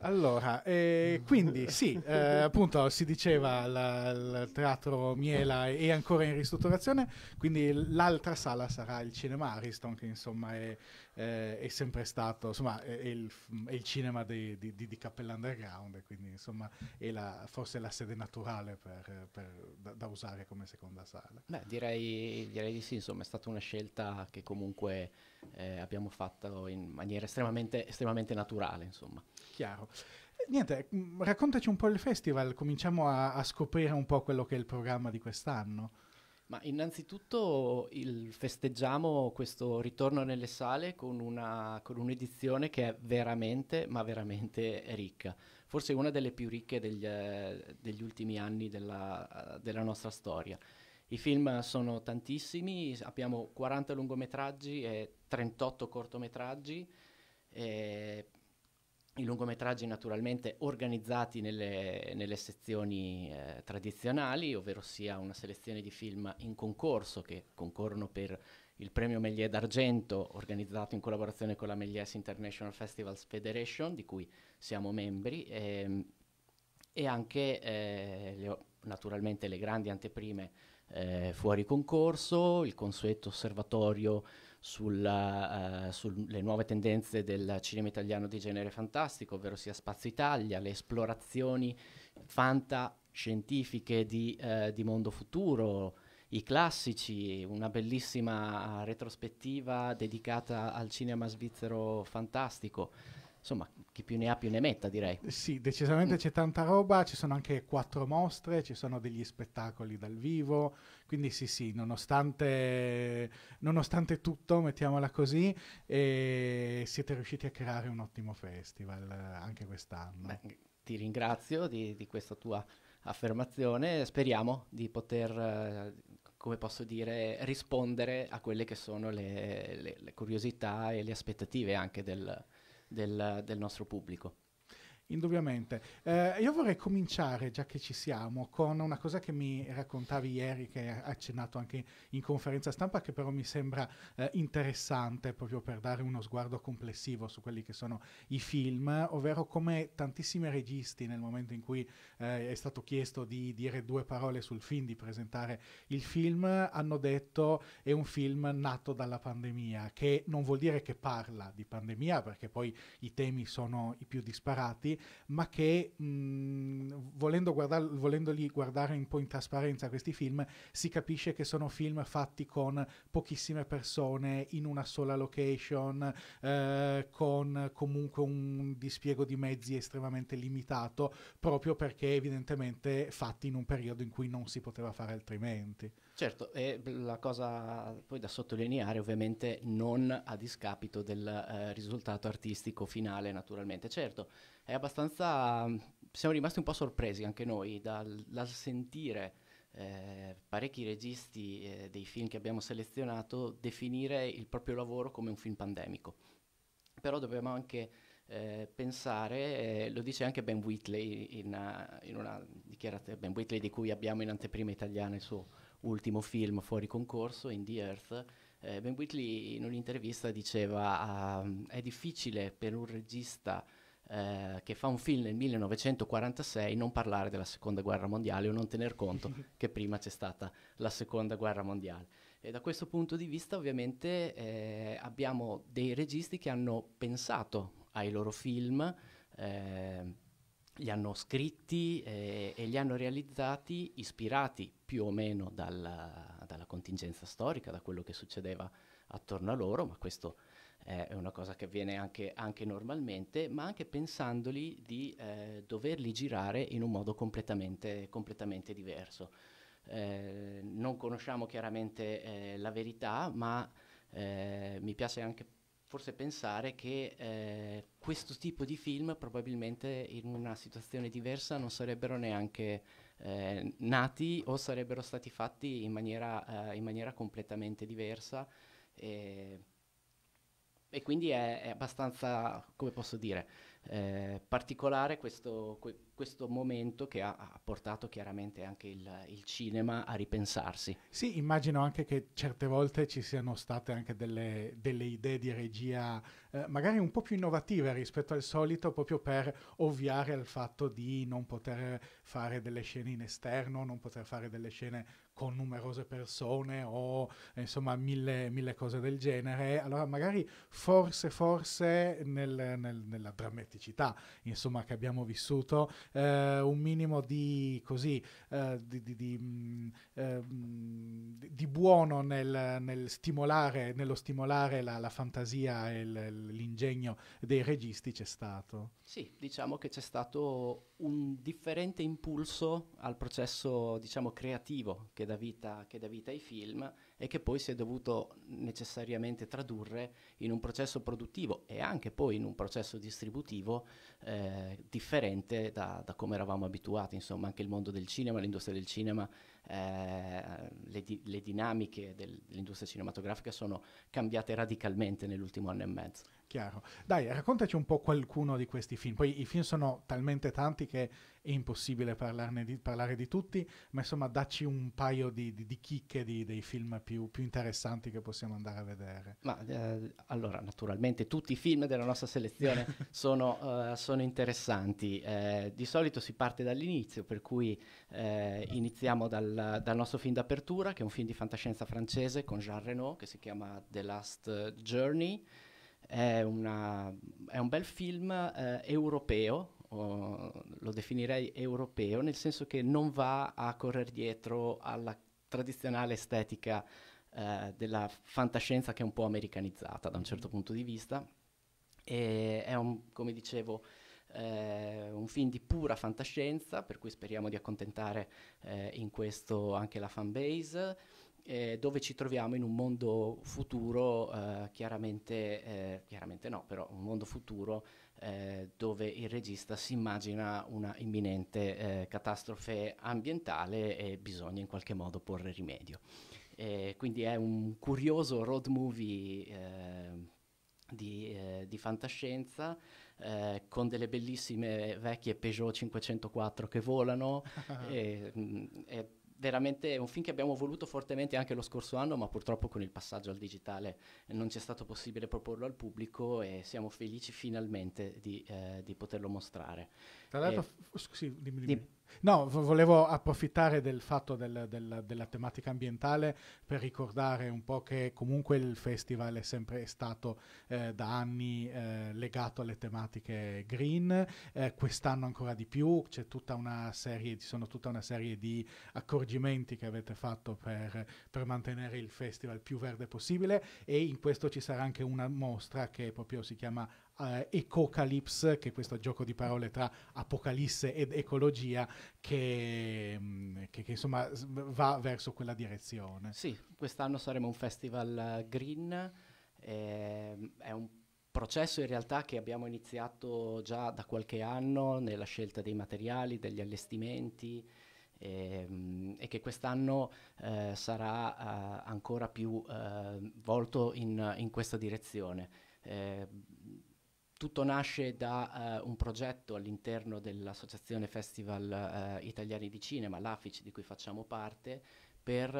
Allora, eh, quindi sì, eh, appunto si diceva la, il teatro Miela è ancora in ristrutturazione, quindi l'altra sala sarà il cinema Ariston, che insomma è eh, è sempre stato, insomma, è, è, il, è il, cinema di, di, di, di Cappella Underground, quindi insomma è la, forse è la sede naturale per, per, da, da, usare come seconda sala. Beh, direi, direi, di sì, insomma è stata una scelta che comunque eh, abbiamo fatto in maniera estremamente, estremamente naturale, insomma. Chiaro. Eh, niente, mm, raccontaci un po' il festival, cominciamo a, a scoprire un po' quello che è il programma di quest'anno. Ma innanzitutto il, festeggiamo questo ritorno nelle sale con, una, con, un'edizione che è veramente, ma veramente ricca, forse una delle più ricche degli, eh, degli ultimi anni della, eh, della nostra storia. I film sono tantissimi, abbiamo 40 lungometraggi e 38 cortometraggi. E i lungometraggi naturalmente organizzati nelle, nelle sezioni eh, tradizionali, ovvero sia una selezione di film in concorso che concorrono per il premio Méliès d'Argento organizzato in collaborazione con la Méliès International Festivals Federation di cui siamo membri ehm, e anche eh, le, naturalmente le grandi anteprime eh, fuori concorso, il consueto osservatorio sulla, uh, eh, sulle nuove tendenze del cinema italiano di genere fantastico, ovvero sia Spazio Italia, le esplorazioni fantascientifiche di, uh, di mondo futuro, i classici, una bellissima retrospettiva dedicata al cinema svizzero fantastico. Insomma, chi più ne ha più ne metta, direi. Sì, decisamente mm. c'è tanta roba, ci sono anche quattro mostre, ci sono degli spettacoli dal vivo, quindi sì, sì, nonostante, nonostante tutto, mettiamola così, eh, siete riusciti a creare un ottimo festival eh, anche quest'anno. Beh, ti ringrazio di, di, questa tua affermazione, speriamo di poter... Eh, come posso dire, rispondere a quelle che sono le, le, le curiosità e le aspettative anche del, del, del nostro pubblico. Indubbiamente. Eh, io vorrei cominciare, già che ci siamo, con una cosa che mi raccontavi ieri, che hai accennato anche in conferenza stampa, che però mi sembra eh, interessante proprio per dare uno sguardo complessivo su quelli che sono i film, ovvero come tantissimi registi nel momento in cui eh, è stato chiesto di dire due parole sul film, di presentare il film, hanno detto è un film nato dalla pandemia, che non vuol dire che parla di pandemia, perché poi i temi sono i più disparati, ma che mh, mm, volendo guardar- volendoli guardare un po' in trasparenza questi film, si capisce che sono film fatti con pochissime persone in una sola location, eh, con comunque un dispiego di mezzi estremamente limitato, proprio perché evidentemente fatti in un periodo in cui non si poteva fare altrimenti. Certo, e la cosa poi da sottolineare ovviamente non a discapito del eh, risultato artistico finale naturalmente, certo, è abbastanza, siamo rimasti un po' sorpresi anche noi dal, dal sentire eh, parecchi registi eh, dei film che abbiamo selezionato definire il proprio lavoro come un film pandemico, però dobbiamo anche eh, pensare, eh, lo dice anche Ben Whitley in, in una dichiarazione, Ben Whitley di cui abbiamo in anteprima italiana il suo ultimo film fuori concorso, In the Earth, eh, Ben Whitley in un'intervista diceva uh, è difficile per un regista eh, che fa un film nel 1946 non parlare della seconda guerra mondiale o non tener conto che prima c'è stata la seconda guerra mondiale. E da questo punto di vista ovviamente eh, abbiamo dei registi che hanno pensato ai loro film eh, li hanno scritti eh, e li hanno realizzati ispirati più o meno dalla, dalla, contingenza storica, da quello che succedeva attorno a loro, ma questo è una cosa che avviene anche, anche normalmente, ma anche pensandoli di eh, doverli girare in un modo completamente, completamente diverso. Eh, non conosciamo chiaramente eh, la verità, ma eh, mi piace anche forse pensare che eh, questo tipo di film probabilmente in una situazione diversa non sarebbero neanche eh, nati o sarebbero stati fatti in maniera, eh, in maniera completamente diversa e, e quindi è, è, abbastanza, come posso dire, eh, particolare questo, que questo momento che ha, ha portato chiaramente anche il, il, cinema a ripensarsi. Sì, immagino anche che certe volte ci siano state anche delle, delle idee di regia eh, magari un po' più innovative rispetto al solito, proprio per ovviare al fatto di non poter fare delle scene in esterno, non poter fare delle scene con numerose persone o insomma mille, mille cose del genere. Allora magari forse, forse nel, nel, nella drammaticità insomma che abbiamo vissuto eh, un minimo di, così, eh, di, di, di, mh, mm, eh, mm, di buono nel, nel stimolare, nello stimolare la, la fantasia e l, l'ingegno dei registi c'è stato. Sì, diciamo che c'è stato un differente impulso al processo diciamo, creativo che dà, vita, che dà vita ai film e che poi si è dovuto necessariamente tradurre in un processo produttivo e anche poi in un processo distributivo eh, differente da, da, come eravamo abituati, insomma anche il mondo del cinema, l'industria del cinema, eh, le, di, le, dinamiche del, dell'industria cinematografica sono cambiate radicalmente nell'ultimo anno e mezzo chiaro. Dai, raccontaci un po' qualcuno di questi film. Poi i film sono talmente tanti che è impossibile di, parlare di tutti, ma insomma dacci un paio di, di, di chicche dei film più, più, interessanti che possiamo andare a vedere. Ma eh, allora, naturalmente tutti i film della nostra selezione sono, eh, sono, interessanti. Eh, di solito si parte dall'inizio, per cui eh, iniziamo dal, dal nostro film d'apertura, che è un film di fantascienza francese con Jean Renault, che si chiama The Last Journey. È, una, è un bel film eh, europeo, lo definirei europeo, nel senso che non va a correre dietro alla tradizionale estetica eh, della fantascienza che è un po' americanizzata da un certo punto di vista. E è un, come dicevo, eh, un film di pura fantascienza, per cui speriamo di accontentare eh, in questo anche la fanbase eh, dove ci troviamo in un mondo futuro, eh, chiaramente, eh, chiaramente, no, però un mondo futuro eh, dove il regista si immagina una imminente eh, catastrofe ambientale e bisogna in qualche modo porre rimedio. Eh, quindi è un curioso road movie di, di fantascienza. Eh, con delle bellissime vecchie Peugeot 504 che volano. e, mh, mm, e veramente un film che abbiamo voluto fortemente anche lo scorso anno, ma purtroppo con il passaggio al digitale non ci è stato possibile proporlo al pubblico e siamo felici finalmente di, eh, di poterlo mostrare. Tra l'altro, f- sì, dimmi, dimmi. Di, No, volevo approfittare del fatto del, del, della tematica ambientale per ricordare un po' che comunque il festival è sempre stato eh, da anni eh, legato alle tematiche green, eh, quest'anno ancora di più, c'è tutta una serie, ci sono tutta una serie di accorgimenti che avete fatto per, per mantenere il festival più verde possibile e in questo ci sarà anche una mostra che proprio si chiama eh, Ecocalypse, che è questo gioco di parole tra apocalisse ed ecologia, che, mm, che, che insomma va verso quella direzione. Sì, quest'anno saremo un festival eh, green, eh, è un processo in realtà che abbiamo iniziato già da qualche anno nella scelta dei materiali, degli allestimenti ehm, e che quest'anno eh, sarà eh, ancora più eh, volto in, in, questa direzione. Eh, tutto nasce da uh, un progetto all'interno dell'Associazione Festival uh, Italiani di Cinema, l'AFIC di cui facciamo parte, per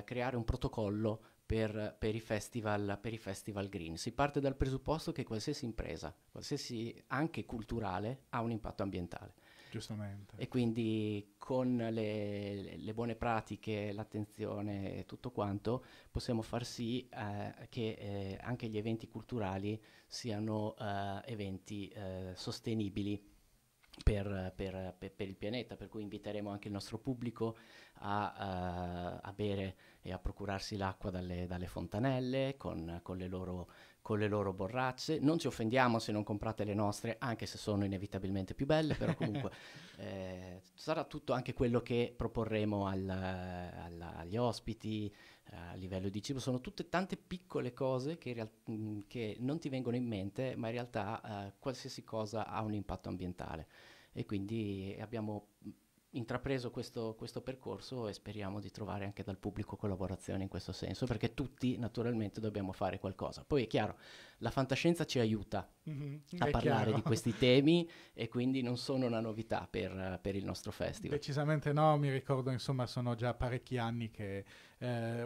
uh, creare un protocollo per, per, i festival, per, i festival, green. Si parte dal presupposto che qualsiasi impresa, qualsiasi anche culturale, ha un impatto ambientale. Giustamente. E quindi con le, le, buone pratiche, l'attenzione e tutto quanto, possiamo far sì eh, che eh, anche gli eventi culturali siano eh, eventi eh, sostenibili. Per, per, per, per, il pianeta, per cui inviteremo anche il nostro pubblico a, uh, a bere e a procurarsi l'acqua dalle, dalle fontanelle con, con, le loro con le loro borracce. Non ci offendiamo se non comprate le nostre, anche se sono inevitabilmente più belle, però comunque eh, sarà tutto anche quello che proporremo al, al, agli ospiti eh, a livello di cibo. Sono tutte tante piccole cose che, real- mm, che non ti vengono in mente, ma in realtà eh, qualsiasi cosa ha un impatto ambientale. E quindi abbiamo intrapreso questo, questo, percorso e speriamo di trovare anche dal pubblico collaborazione in questo senso, perché tutti naturalmente dobbiamo fare qualcosa. Poi è chiaro, la fantascienza ci aiuta mm-hmm, a parlare chiaro. di questi temi e quindi non sono una novità per, per, il nostro festival. Decisamente no, mi ricordo insomma sono già parecchi anni che eh,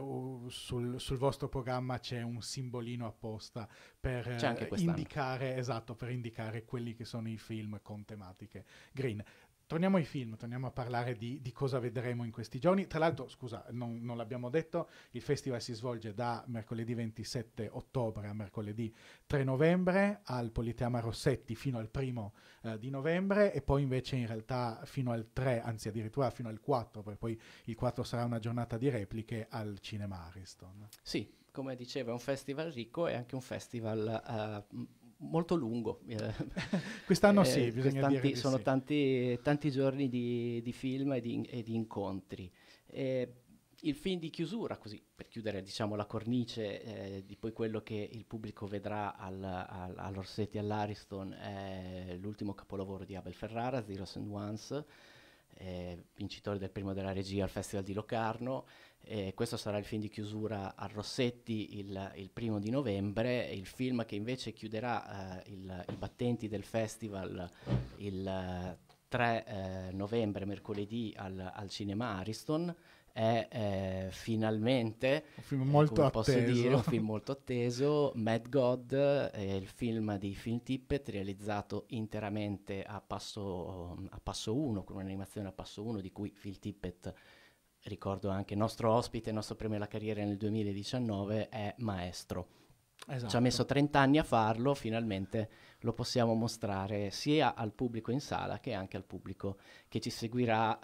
sul, sul, vostro programma c'è un simbolino apposta per, eh, indicare, esatto, per indicare quelli che sono i film con tematiche green. Torniamo ai film, torniamo a parlare di, di cosa vedremo in questi giorni. Tra l'altro, scusa, non, non, l'abbiamo detto, il festival si svolge da mercoledì 27 ottobre a mercoledì 3 novembre al Politeama Rossetti fino al primo eh, di novembre e poi invece in realtà fino al 3, anzi addirittura fino al 4, perché poi il 4 sarà una giornata di repliche al Cinema Ariston. Sì, come dicevo, è un festival ricco e anche un festival uh, molto lungo. Eh, Quest'anno eh, sì, bisogna tanti, dire Sono sì. tanti, tanti, giorni di, di film e di, e di incontri. Eh, il film di chiusura, così per chiudere diciamo, la cornice eh, di poi quello che il pubblico vedrà al, al, all'Orsetti all'Ariston, è l'ultimo capolavoro di Abel Ferrara, Zeros and Ones, eh, vincitore del primo della regia al Festival di Locarno. Eh, questo sarà il film di chiusura a Rossetti il, il, primo di novembre, il film che invece chiuderà eh, il, i battenti del festival il 3 eh, eh, novembre, mercoledì, al, al cinema Ariston è eh, finalmente un film molto atteso, dire, un film molto atteso Mad God è il film di Film Tippett realizzato interamente a passo, a passo 1 con un'animazione a passo 1 di cui Phil Tippett ricordo anche nostro ospite, nostro premio alla carriera nel 2019, è maestro. Esatto. Ci ha esatto. messo 30 anni a farlo, finalmente lo possiamo mostrare sia al pubblico in sala che anche al pubblico che ci seguirà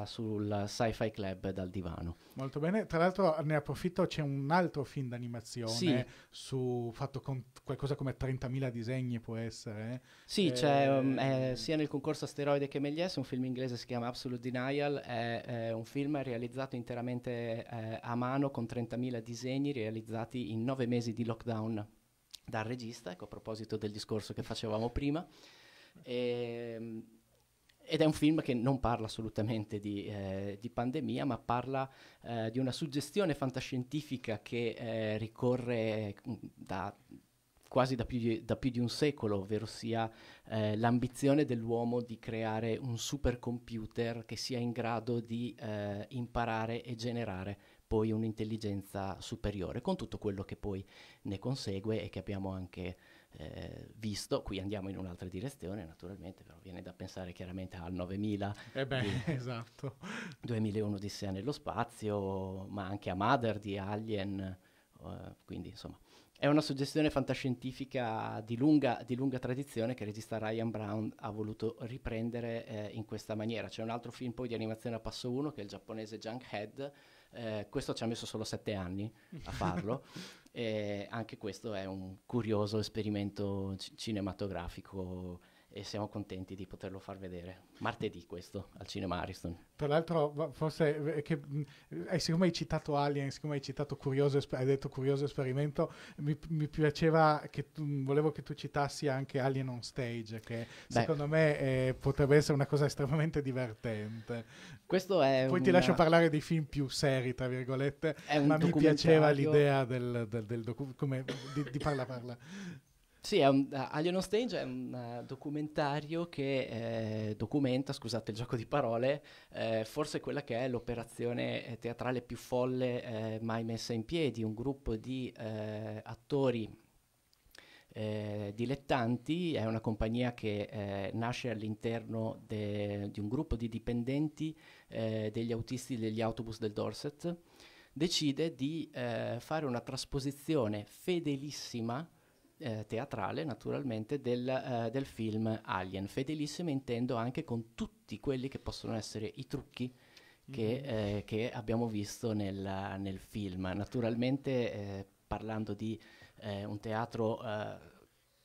uh, sul Sci-Fi Club dal divano. Molto bene, tra l'altro ne approfitto, c'è un altro film d'animazione sì. su, fatto con qualcosa come 30.000 disegni può essere. Sì, e... c'è eh, um, eh, sia nel concorso Asteroide che Méliès, un film inglese si chiama Absolute Denial, è, è un film realizzato interamente eh, a mano con 30.000 disegni realizzati in nove mesi di lockdown dal regista, ecco, a proposito del discorso che facevamo prima. E, ehm, ed è un film che non parla assolutamente di, eh, di pandemia, ma parla eh, di una suggestione fantascientifica che eh, ricorre mm, da quasi da più, di, da più di, un secolo, ovvero sia eh, l'ambizione dell'uomo di creare un supercomputer che sia in grado di eh, imparare e generare poi un'intelligenza superiore, con tutto quello che poi ne consegue e che abbiamo anche eh, visto. Qui andiamo in un'altra direzione, naturalmente, però viene da pensare chiaramente al 9000. Eh beh, di, esatto. 2001 di Odissea nello spazio, ma anche a Mother di Alien, uh, quindi insomma... È una suggestione fantascientifica di lunga, di lunga, tradizione che il regista Ryan Brown ha voluto riprendere eh, in questa maniera. C'è un altro film poi di animazione a passo 1 che è il giapponese Junkhead, eh, questo ci ha messo solo sette anni a farlo e eh, anche questo è un curioso esperimento c- cinematografico e siamo contenti di poterlo far vedere martedì questo al cinema Ariston tra l'altro forse eh, che, mm, eh, siccome hai citato Alien siccome hai citato Curioso hai detto Curioso Esperimento mi, mi piaceva che tu, mm, volevo che tu citassi anche Alien on Stage che Beh, secondo me eh, potrebbe essere una cosa estremamente divertente questo è poi una... ti lascio parlare dei film più seri tra virgolette ma mi piaceva l'idea del, del, del docu- come, di, di parla parla sì, è un, uh, Alien on Stage è un uh, documentario che eh, documenta, scusate il gioco di parole, eh, forse quella che è l'operazione eh, teatrale più folle mai messa in piedi, un gruppo di attori eh, dilettanti, è una compagnia che eh, nasce all'interno de, di un gruppo di dipendenti eh, degli autisti degli autobus del Dorset, decide di fare una trasposizione fedelissima eh, teatrale naturalmente del, eh, del, film Alien. fedelissima intendo anche con tutti quelli che possono essere i trucchi che, mm eh, che abbiamo visto nel, nel film. Naturalmente eh, parlando di eh, un teatro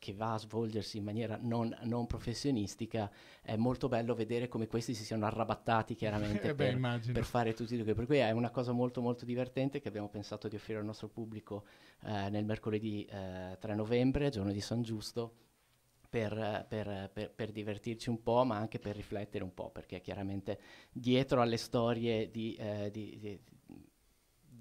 che va a svolgersi in maniera non, non professionistica, è molto bello vedere come questi si siano arrabattati chiaramente eh beh, per, fare tutti i due. Per cui è una cosa molto molto divertente che abbiamo pensato di offrire al nostro pubblico eh, nel mercoledì 3 eh, novembre, giorno di San Giusto. Per, per, per, divertirci un po', ma anche per riflettere un po', perché chiaramente dietro alle storie di, eh, di, di,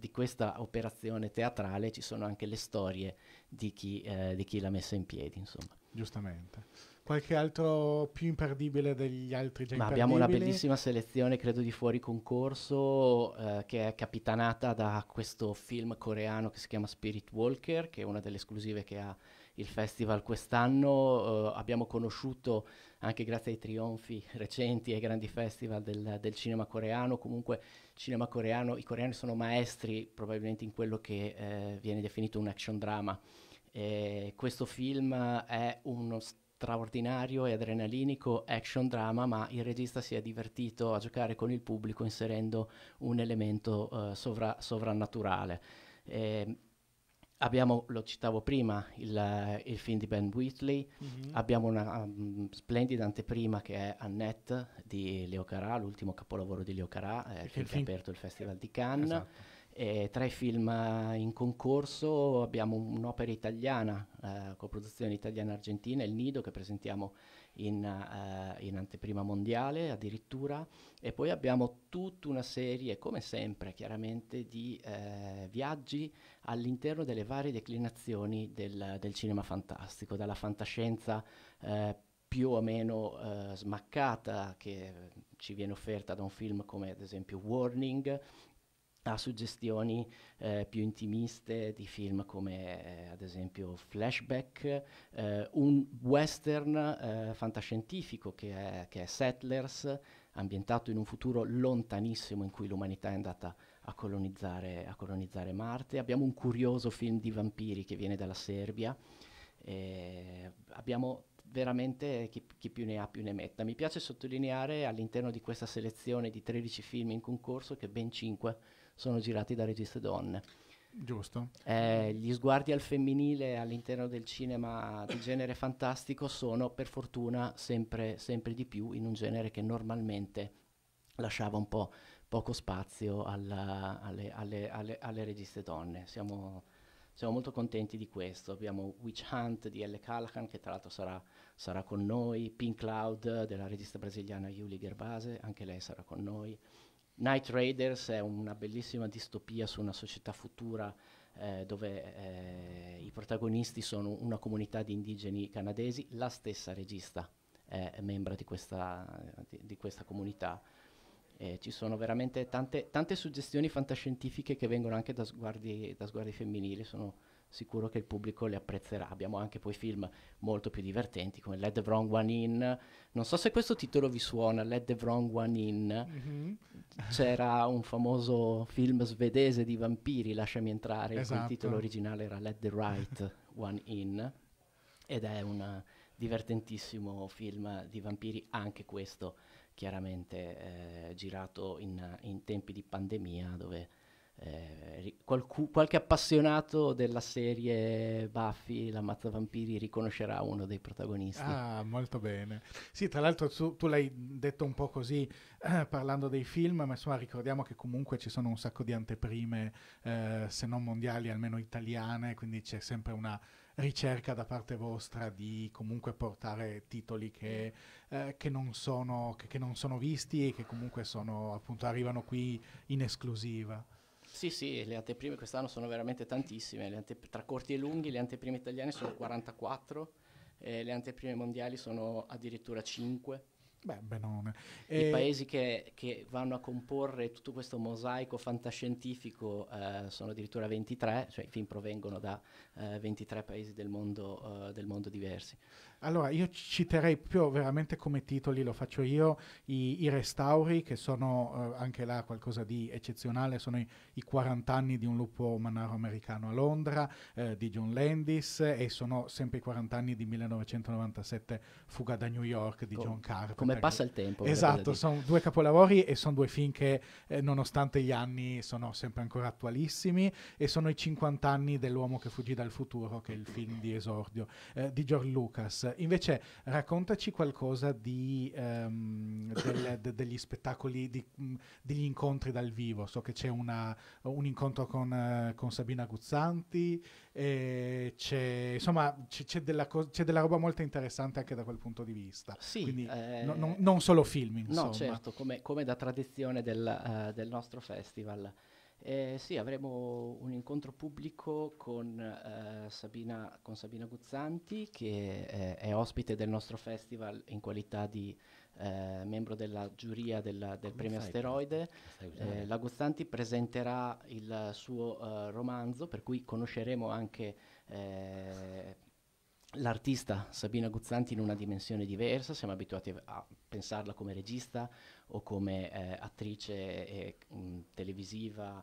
di questa operazione teatrale ci sono anche le storie di chi, eh, di chi l'ha messa in piedi, insomma. Giustamente qualche altro più imperdibile degli altri già abbiamo una bellissima selezione, credo, di fuori concorso eh, che è capitanata da questo film coreano che si chiama Spirit Walker, che è una delle esclusive che ha il festival quest'anno. Eh, abbiamo conosciuto anche grazie ai trionfi recenti e ai grandi festival del, del, cinema coreano, comunque cinema coreano, i coreani sono maestri probabilmente in quello che eh, viene definito un action drama. E questo film è uno straordinario e adrenalinico action drama, ma il regista si è divertito a giocare con il pubblico inserendo un elemento eh, sovra- sovrannaturale. Eh, abbiamo, lo citavo prima, il, il film di Ben Wheatley, mm-hmm. abbiamo una um, splendida anteprima che è Annette di Leo Carà, l'ultimo capolavoro di Leo Carà, eh, film che ha aperto il Festival di Cannes. Esatto. E tra i film eh, in concorso abbiamo un'opera italiana, uh, coproduzione italiana-argentina, Il Nido, che presentiamo in, eh, in, anteprima mondiale addirittura e poi abbiamo tutta una serie, come sempre chiaramente, di eh, viaggi all'interno delle varie declinazioni del, del cinema fantastico, dalla fantascienza eh, più o meno eh, smaccata che ci viene offerta da un film come ad esempio Warning a suggestioni eh, più intimiste di film come eh, ad esempio Flashback, eh, un western eh, fantascientifico che è, che è, Settlers, ambientato in un futuro lontanissimo in cui l'umanità è andata a colonizzare, a colonizzare Marte. Abbiamo un curioso film di vampiri che viene dalla Serbia. abbiamo veramente chi, chi, più ne ha più ne metta. Mi piace sottolineare all'interno di questa selezione di 13 film in concorso che ben 5 sono girati da registe donne. Giusto. Eh, gli sguardi al femminile all'interno del cinema di genere fantastico sono per fortuna sempre, sempre di più in un genere che normalmente lasciava un po' poco spazio alla, alle, alle, alle, alle, registe donne. Siamo, siamo, molto contenti di questo. Abbiamo Witch Hunt di L. Callahan che tra l'altro sarà, sarà con noi, Pink Cloud della regista brasiliana Julie Gerbase, anche lei sarà con noi. Night Raiders è una bellissima distopia su una società futura eh, dove eh, i protagonisti sono una comunità di indigeni canadesi, la stessa regista è, membro di questa, di, di questa comunità. Eh, ci sono veramente tante, tante, suggestioni fantascientifiche che vengono anche da sguardi, da sguardi femminili, sono sicuro che il pubblico le apprezzerà. Abbiamo anche poi film molto più divertenti come Let the Wrong One In. Non so se questo titolo vi suona, Let the Wrong One In. Mm-hmm. C'era un famoso film svedese di vampiri, Lasciami entrare, esatto. il titolo originale era Let the Right One In ed è un divertentissimo film di vampiri, anche questo chiaramente eh, girato in, in tempi di pandemia dove eh, qualcu- qualche appassionato della serie Buffy, la mazza vampiri, riconoscerà uno dei protagonisti. Ah, molto bene. Sì, tra l'altro tu, tu l'hai detto un po' così eh, parlando dei film, ma insomma ricordiamo che comunque ci sono un sacco di anteprime, eh, se non mondiali, almeno italiane, quindi c'è sempre una ricerca da parte vostra di comunque portare titoli che, eh, che, non, sono, che, che non sono visti e che comunque sono, appunto, arrivano qui in esclusiva. Sì, sì, le anteprime quest'anno sono veramente tantissime, antep- tra corti e lunghi le anteprime italiane sono 44, eh, le anteprime mondiali sono addirittura 5. Beh, benone. I paesi che, che, vanno a comporre tutto questo mosaico fantascientifico eh, sono addirittura 23, cioè i film provengono da eh, 23 paesi del mondo, eh, del mondo diversi. Allora, io citerei proprio veramente come titoli, lo faccio io, i, i restauri, che sono eh, anche là qualcosa di eccezionale, sono i, i, 40 anni di un lupo manaro americano a Londra, eh, di John Landis, e sono sempre i 40 anni di 1997 Fuga da New York di Com- John Carpenter. Come passa il tempo. Esatto, sono due capolavori e sono due film che, eh, nonostante gli anni, sono sempre ancora attualissimi, e sono i 50 anni dell'uomo che fuggì dal futuro, che è il film di esordio eh, di George Lucas. Invece raccontaci qualcosa di, um, del, de, degli spettacoli, di, mm, degli incontri dal vivo. So che c'è una, un incontro con, con Sabina Guzzanti, c'è, insomma c- c'è, della co- c'è, della roba molto interessante anche da quel punto di vista. Sì, Quindi, eh, no, non, non, solo film, insomma. No, certo, come, come da tradizione del, uh, del nostro festival. Eh, sì, avremo un incontro pubblico con, eh, Sabina, con Sabina, Guzzanti che eh, è ospite del nostro festival in qualità di eh, membro della giuria della, del Come premio sai, Asteroide. Eh, la Guzzanti presenterà il suo eh, romanzo per cui conosceremo anche l'artista Sabina Guzzanti in una dimensione diversa, siamo abituati a pensarla come regista o come eh, attrice eh, mh, televisiva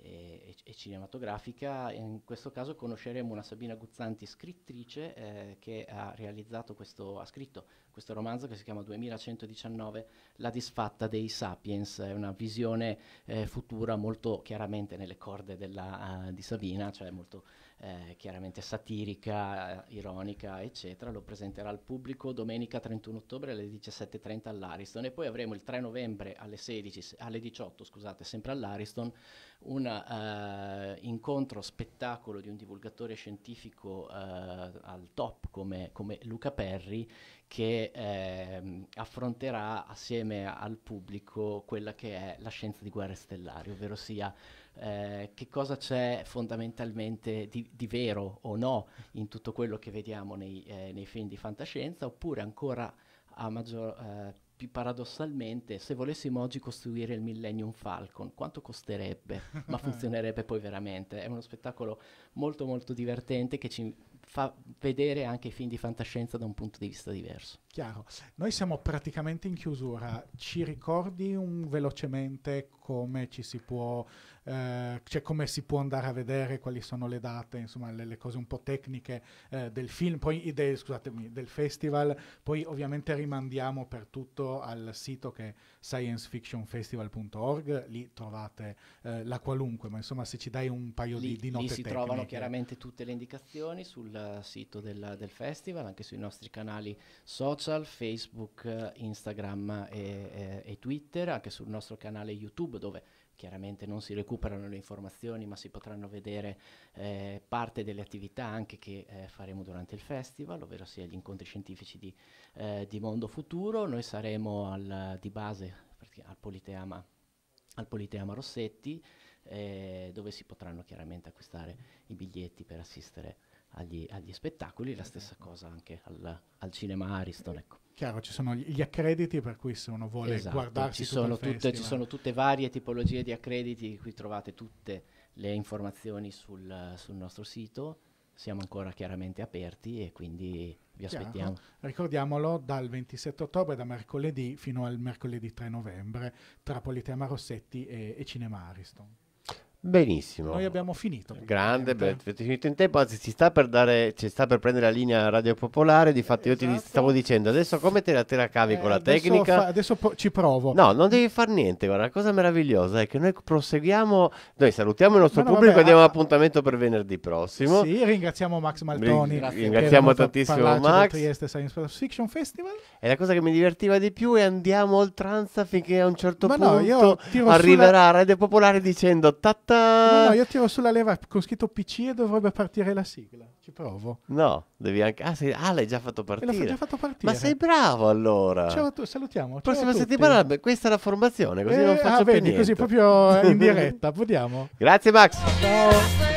eh, e, e, cinematografica, in questo caso conosceremo una Sabina Guzzanti scrittrice eh, che ha realizzato questo, ha scritto questo romanzo che si chiama 2119, La disfatta dei sapiens, è una visione eh, futura molto chiaramente nelle corde della, uh, di Sabina, cioè molto eh, chiaramente satirica, ironica, eccetera, lo presenterà al pubblico domenica 31 ottobre alle 17.30 all'Ariston e poi avremo il 3 novembre alle, 16, alle 18, scusate, sempre all'Ariston, un eh, incontro spettacolo di un divulgatore scientifico eh, al top come, come, Luca Perri che ehm, affronterà assieme al pubblico quella che è la scienza di guerre stellari, ovvero sia eh, che cosa c'è fondamentalmente di, di, vero o no in tutto quello che vediamo nei, eh, nei film di fantascienza, oppure ancora a maggior, eh, più paradossalmente, se volessimo oggi costruire il Millennium Falcon, quanto costerebbe? Ma funzionerebbe poi veramente. È uno spettacolo molto molto divertente che ci fa vedere anche i film di fantascienza da un punto di vista diverso. Chiaro. Noi siamo praticamente in chiusura. Ci ricordi un velocemente come ci si può eh, cioè come si può andare a vedere quali sono le date, insomma le, le cose un po' tecniche eh, del film, poi de, scusatemi, del festival, poi ovviamente rimandiamo per tutto al sito che è sciencefictionfestival.org, lì trovate eh, la qualunque, ma insomma se ci dai un paio lì, di, di note Lì si tecniche. trovano chiaramente tutte le indicazioni sul sito del, del festival, anche sui nostri canali social, Facebook, Instagram e, e, e Twitter, anche sul nostro canale YouTube dove Chiaramente non si recuperano le informazioni, ma si potranno vedere eh, parte delle attività anche che eh, faremo durante il festival, ovvero sia gli incontri scientifici di, eh, di Mondo Futuro. Noi saremo al, di base al Politeama, al Politeama Rossetti, eh, dove si potranno chiaramente acquistare i biglietti per assistere a agli, agli spettacoli, la stessa cosa anche al, al cinema Ariston. Ecco. Chiaro, ci sono gli accrediti per cui se uno vuole esatto, guardarsi ci sono, tutte, ci sono tutte varie tipologie di accrediti, qui trovate tutte le informazioni sul, sul nostro sito, siamo ancora chiaramente aperti e quindi vi aspettiamo. Chiaro. Ricordiamolo dal 27 ottobre, da mercoledì fino al mercoledì 3 novembre, tra Politeama Rossetti e, e Cinema Ariston. Benissimo. Noi abbiamo finito. Grande, avete finito in tempo, anzi ci sta per, dare, ci sta per prendere la linea Radio Popolare, di fatto esatto. io ti esatto. stavo dicendo adesso come te la, te la cavi eh, con la adesso tecnica. Fa, adesso po- ci provo. No, non devi fare niente, guarda, la cosa meravigliosa è che noi proseguiamo, noi salutiamo il nostro no, pubblico vabbè, e diamo ah, appuntamento per venerdì prossimo. Sì, ringraziamo Max Maltoni. Ring- ringraziamo tantissimo Max. Trieste Science Fiction Festival. E la cosa che mi divertiva di più è andiamo oltranza finché a un certo Ma punto no, arriverà sulla... Radio Popolare dicendo tatta ta... No, io tiro sulla leva con scritto PC e dovrebbe partire la sigla. Ci provo. No, devi anche... Ah, sei... ah l'hai già fatto partire. l'ho già fatto partire. Ma sei bravo allora. Ciao a tutti, salutiamo. Prossima settimana questa è la formazione, così eh, non faccio ah, più niente. così proprio in diretta. Vediamo. Grazie Max. Ciao.